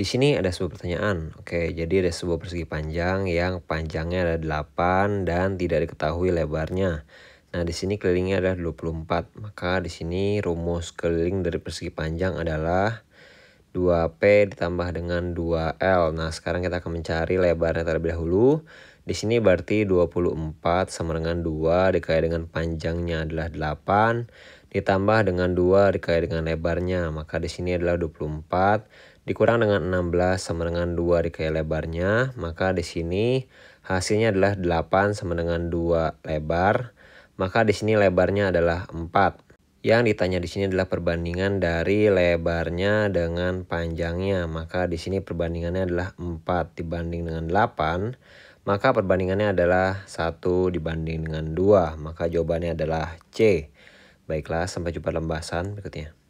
Di sini ada sebuah pertanyaan. Oke, jadi ada sebuah persegi panjang yang panjangnya ada 8 dan tidak diketahui lebarnya. Nah, di sini kelilingnya ada 24. Maka di sini rumus keliling dari persegi panjang adalah 2P ditambah dengan 2L. Nah, sekarang kita akan mencari lebarnya terlebih dahulu. Di sini berarti 24 sama dengan 2 dikali dengan panjangnya adalah 8 ditambah dengan 2 dikali dengan lebarnya. Maka di sini adalah 24 dikurang dengan 16 sama dengan 2 dikali lebarnya. Maka di sini hasilnya adalah 8 sama dengan 2 lebar. Maka di sini lebarnya adalah 4. Yang ditanya di sini adalah perbandingan dari lebarnya dengan panjangnya. Maka di sini perbandingannya adalah 4 dibanding dengan 8 maka perbandingannya adalah 1 dibanding dengan 2, maka jawabannya adalah C. Baiklah, sampai jumpa dalam bahasan berikutnya.